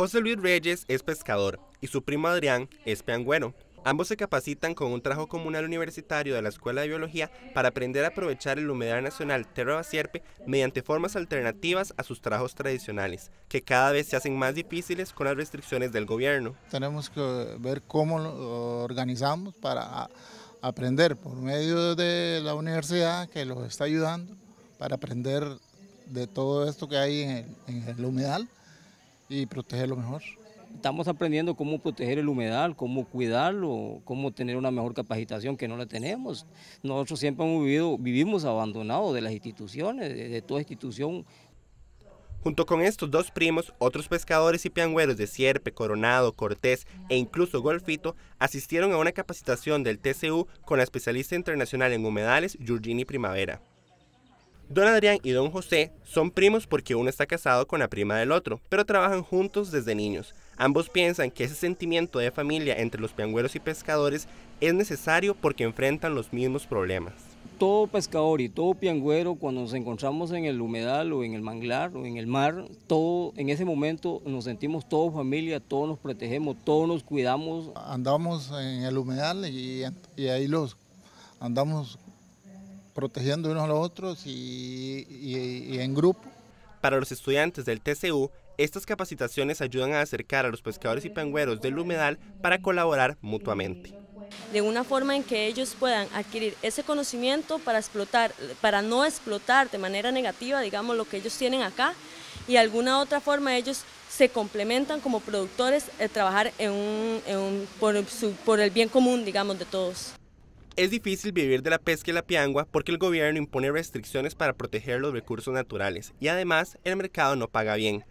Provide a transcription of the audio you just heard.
José Luis Reyes es pescador y su primo Adrián es peangüeno. Ambos se capacitan con un trajo comunal universitario de la Escuela de Biología para aprender a aprovechar el humedal nacional Terra Basierpe mediante formas alternativas a sus trabajos tradicionales, que cada vez se hacen más difíciles con las restricciones del gobierno. Tenemos que ver cómo lo organizamos para aprender por medio de la universidad que los está ayudando para aprender de todo esto que hay en el humedal y protegerlo mejor. Estamos aprendiendo cómo proteger el humedal, cómo cuidarlo, cómo tener una mejor capacitación que no la tenemos. Nosotros siempre hemos vivido, vivimos abandonados de las instituciones, de, toda institución Junto con estos dos primos, otros pescadores y piangüeros de Sierpe, Coronado, Cortés e incluso Golfito asistieron a una capacitación del TCU con la especialista internacional en humedales, Yurgini Primavera. Don Adrián y Don José son primos porque uno está casado con la prima del otro, pero trabajan juntos desde niños. Ambos piensan que ese sentimiento de familia entre los piangüeros y pescadores es necesario porque enfrentan los mismos problemas. Todo pescador y todo piangüero, cuando nos encontramos en el humedal o en el manglar o en el mar, todo, en ese momento nos sentimos todos familia, todos nos protegemos, todos nos cuidamos. Andamos en el humedal y, y ahí los andamos protegiendo unos a los otros y, en grupo. Para los estudiantes del TCU, estas capacitaciones ayudan a acercar a los pescadores y pangüeros del humedal para colaborar mutuamente. De una forma en que ellos puedan adquirir ese conocimiento para explotar, para no explotar de manera negativa, digamos, lo que ellos tienen acá, y de alguna otra forma ellos se complementan como productores eh, trabajar en por, por el bien común, digamos, de todos. Es difícil vivir de la pesca y la piangua porque el gobierno impone restricciones para proteger los recursos naturales y además el mercado no paga bien.